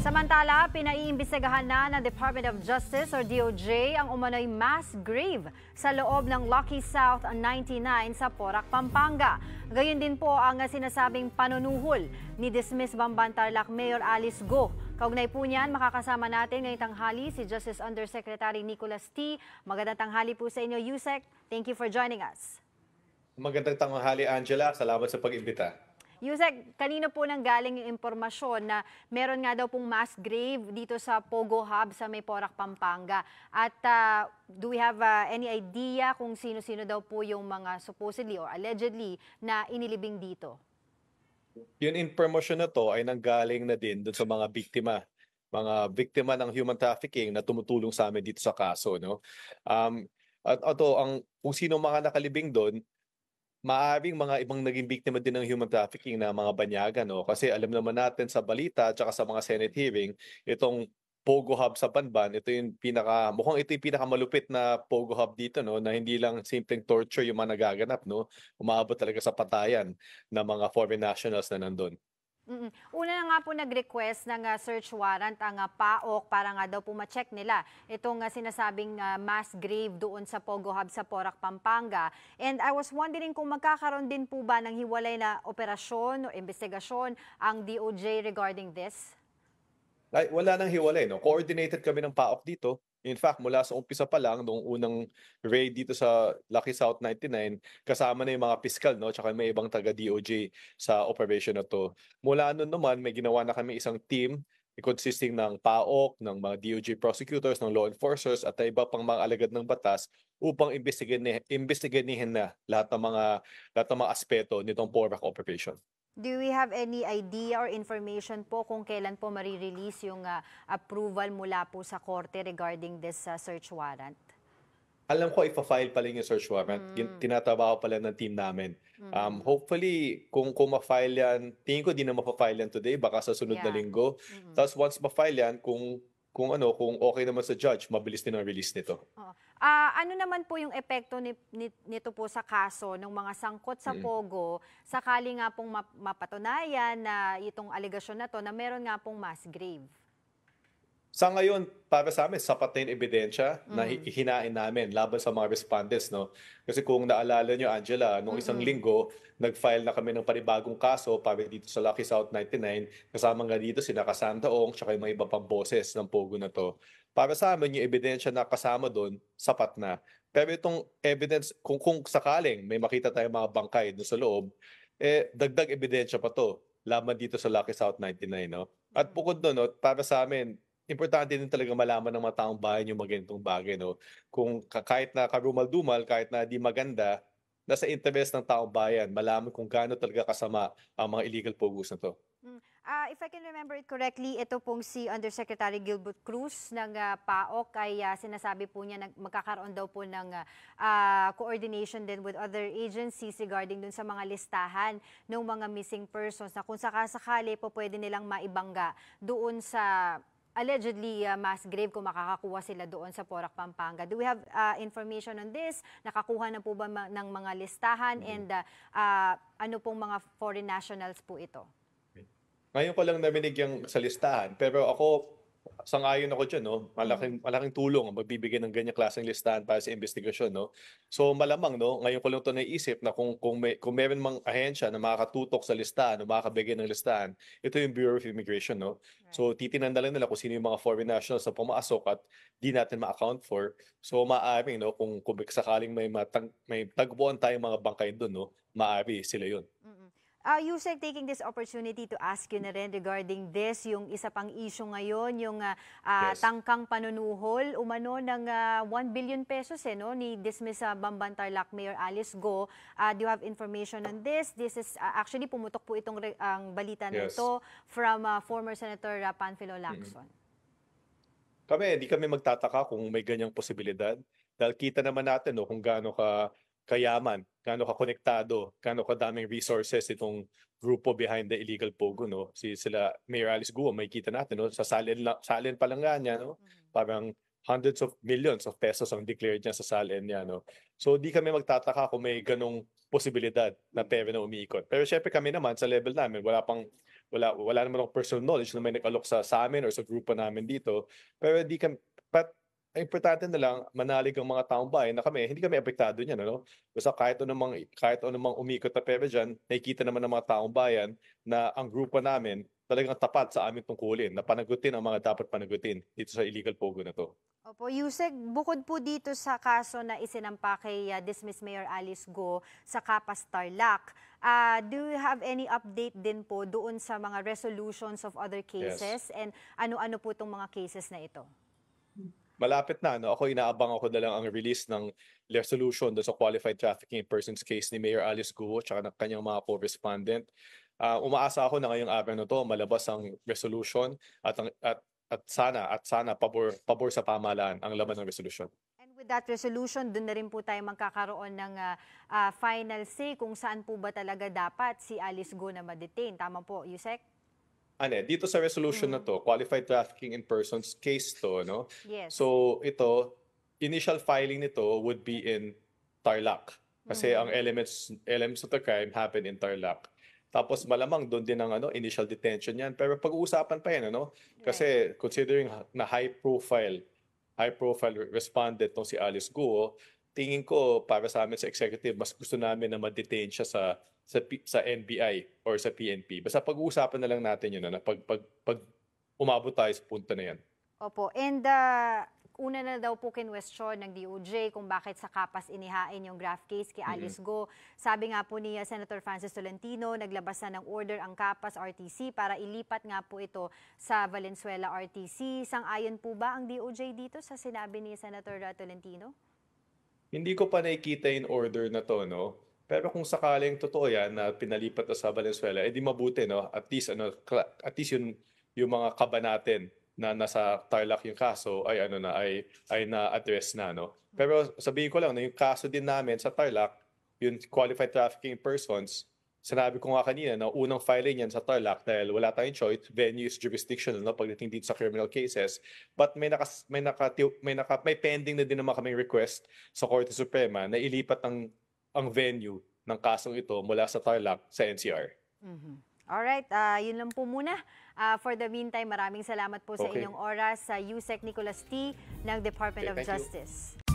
Samantala, pinaiimbestigahan na ng Department of Justice or DOJ ang umano'y mass grave sa loob ng Lucky South 99 sa Porac, Pampanga. Gayun din po ang sinasabing panunuhol ni dismiss Bamban Tarlac Mayor Alice Go. Kaugnay po niyan, makakasama natin ngayong tanghali si Justice Undersecretary Nicholas T. Magandang tanghali po sa inyo, USEC. Thank you for joining us. Magandang tanghali, Angela. Salamat sa pag-imbita. Yusek, kanino po nang galing yung impormasyon na meron nga daw pong mass grave dito sa Pogo Hub sa Mayporac, Pampanga. At uh, do we have uh, any idea kung sino-sino daw po yung mga supposedly or allegedly na inilibing dito? Yung impormasyon na to ay nanggaling na din dun sa mga biktima mga biktima ng human trafficking na tumutulong sa amin dito sa kaso no um at ito ang kung sino mga nakalibing doon Maaring mga ibang naging biktima din ng human trafficking na mga banyaga, no? Kasi alam naman natin sa balita at sa mga Senate hearing, itong Pogo Hub sa Panban, ito yung pinaka, mukhang ito yung pinakamalupit na Pogo Hub dito, no? Na hindi lang simpleng torture yung mga nagaganap, no? Umaabot talaga sa patayan ng mga foreign nationals na nandun. Mm -mm. Una na nga po nag-request ng uh, search warrant ang uh, ah, PAOK para nga daw po ma-check nila itong uh, sinasabing uh, mass grave doon sa Pogo Hub sa Porac, Pampanga. And I was wondering kung magkakaroon din po ba ng hiwalay na operasyon o investigasyon ang DOJ regarding this? Ay, wala nang hiwalay. No? Coordinated kami ng PAOK dito. In fact, mula sa umpisa pa lang, noong unang raid dito sa Lucky South 99, kasama na yung mga piskal, no? Tsaka may ibang taga-DOJ sa operation na to. Mula noon naman, may ginawa na kami isang team consisting ng PAOK, ng mga DOJ prosecutors, ng law enforcers, at iba pang mga alagad ng batas upang imbestigahin na lahat ng mga, lahat ng mga aspeto nitong Porak operation. Do we have any idea or information po kung kailan po marirelease yung uh, approval mula po sa korte regarding this uh, search warrant? Alam ko ipa-file pa lang yung search warrant. Mm. Tinatabaho pa lang ng team namin. Mm. Um, hopefully, kung, kung ma-file yan, tingin ko di na ma-file yan today, baka sa sunod yeah. na linggo. Mm-hmm. Tapos once ma-file yan, kung kung ano, kung okay naman sa judge, mabilis din ang release nito. Oh. Ah, ano naman po yung epekto ni, ni, nito po sa kaso ng mga sangkot sa mm. Pogo sakali nga pong map- mapatunayan na itong alegasyon na to na meron nga pong mass grave? sa ngayon, para sa amin, sapat na yung ebidensya mm. na hinain namin laban sa mga respondents. No? Kasi kung naalala nyo, Angela, noong isang mm-hmm. linggo, nag-file na kami ng panibagong kaso para dito sa Lucky South 99. Kasama nga dito si Nakasandaong tsaka yung mga iba pang boses ng Pogo na to. Para sa amin, yung ebidensya na kasama doon, sapat na. Pero itong evidence, kung, kung sakaling may makita tayong mga bangkay doon sa loob, eh, dagdag ebidensya pa to laban dito sa Lucky South 99. No? At bukod doon, no, para sa amin, importante din talaga malaman ng mga taong bayan yung mga ganitong bagay. No? Kung kahit na karumal-dumal, kahit na di maganda, nasa interest ng taong bayan, malaman kung gaano talaga kasama ang mga illegal pogus na to. Uh, if I can remember it correctly, ito pong si Undersecretary Gilbert Cruz ng uh, PAOK ay uh, sinasabi po niya na magkakaroon daw po ng uh, coordination din with other agencies regarding dun sa mga listahan ng mga missing persons na kung sakasakali po pwede nilang maibangga doon sa allegedly uh, mass grave kung makakakuha sila doon sa Porac, Pampanga. Do we have uh, information on this? Nakakuha na po ba ma- ng mga listahan mm-hmm. and uh, uh, ano pong mga foreign nationals po ito? Ngayon ko lang naminig yung sa listahan pero ako Sangayon ako dyan, no? Malaking, mm. malaking tulong ang magbibigay ng ganyang klaseng listahan para sa investigasyon, no? So malamang, no? Ngayon ko lang ito naisip na kung, kung, may, kung meron mang ahensya na makakatutok sa listahan o makakabigay ng listahan, ito yung Bureau of Immigration, no? So titinan na lang nila kung sino yung mga foreign nationals na pumasok at di natin ma-account for. So maaaring, no? Kung, kung sakaling may, matag, may tagbuan tayong mga bangkay doon, no? Maaari sila yun. Uh, ah, Yusek, taking this opportunity to ask you na rin regarding this, yung isa pang issue ngayon, yung uh, yes. tangkang panunuhol, umano ng uh, 1 billion pesos eh, no? ni dismiss uh, Bambantarlac Mayor Alice Go. Uh, do you have information on this? This is uh, actually pumutok po itong ang balita yes. nito from uh, former Senator uh, Panfilo Lacson. Mm-hmm. Kami, di kami magtataka kung may ganyang posibilidad. Dahil kita naman natin no, kung gaano ka kayaman, kano kakonektado, kano kadaming resources itong grupo behind the illegal pogo no si sila Mayor Alice Guo kita natin no sa salin la, salin pa lang niya no mm-hmm. parang hundreds of millions of pesos ang declared niya sa salin niya no so di kami magtataka kung may ganong posibilidad na mm-hmm. pera na umiikot pero syempre kami naman sa level namin wala pang wala wala naman akong personal knowledge na may nag sa sa amin or sa grupo namin dito pero di kami ang importante na lang, manalig ang mga taong bayan na kami, hindi kami apektado niyan. Ano? Basta kahit anumang, kahit anumang umikot na pera diyan, nakikita naman ng mga taong bayan na ang grupo namin talagang tapat sa aming tungkulin na panagutin ang mga dapat panagutin dito sa illegal pogo na to. Opo, Yusek, bukod po dito sa kaso na isinampa kay uh, ah, Dismiss Mayor Alice Go sa Kapas Tarlac, uh, ah, do you have any update din po doon sa mga resolutions of other cases yes. and ano-ano po itong mga cases na ito? malapit na. No? Ako inaabang ako na lang ang release ng resolution sa qualified trafficking in persons case ni Mayor Alice Guo at ng kanyang mga co-respondent. Uh, umaasa ako na ngayong araw na to malabas ang resolution at, ang, at, at sana at sana pabor, pabor sa pamalaan ang laman ng resolution with that resolution, doon na rin po tayo magkakaroon ng uh, uh, final say kung saan po ba talaga dapat si Alice Go na ma-detain. Tama po, Yusek? ano eh, dito sa resolution na mm. to, qualified trafficking in persons case to, no? Yes. So ito, initial filing nito would be in Tarlac. Kasi mm. ang elements elements of the crime happen in Tarlac. Tapos malamang doon din ang ano, initial detention yan. Pero pag-uusapan pa yan, ano? Kasi considering na high profile, high profile respondent tong si Alice Guo, tingin ko para sa amin sa executive, mas gusto namin na ma-detain siya sa sa, sa NBI or sa PNP. Basta pag-uusapan na lang natin yun na ano, pag, pag, pag umabot tayo sa punto na yan. Opo. And uh, una na daw po kinwestiyon ng DOJ kung bakit sa kapas inihain yung graft case kay Alice mm-hmm. Go. Sabi nga po ni ah, Senator Francis Tolentino, naglabas na ng order ang kapas RTC para ilipat nga po ito sa Valenzuela RTC. Sang-ayon po ba ang DOJ dito sa sinabi ni Senator ah, Tolentino? Hindi ko pa nakikita in order na to, no? Pero kung sakaling totoo yan na pinalipat na sa Valenzuela, edi eh, mabuti, no? At least, ano, at least yung, yung mga kaba natin na nasa Tarlac yung kaso ay ano na ay ay na-address na no. Pero sabihin ko lang na yung kaso din namin sa Tarlac, yung qualified trafficking persons, sinabi ko nga kanina na unang filing yan sa TARLAC dahil wala tayong choice, venue is jurisdictional no, pagdating dito sa criminal cases. But may, naka, may, naka, may, naka, may pending na din naman kaming request sa Korte Suprema na ilipat ang, ang venue ng kasong ito mula sa TARLAC sa NCR. Mm-hmm. right, uh, yun lang po muna. Uh, for the meantime, maraming salamat po okay. sa inyong oras sa USEC Nicolas T. ng Department okay, of Justice. You.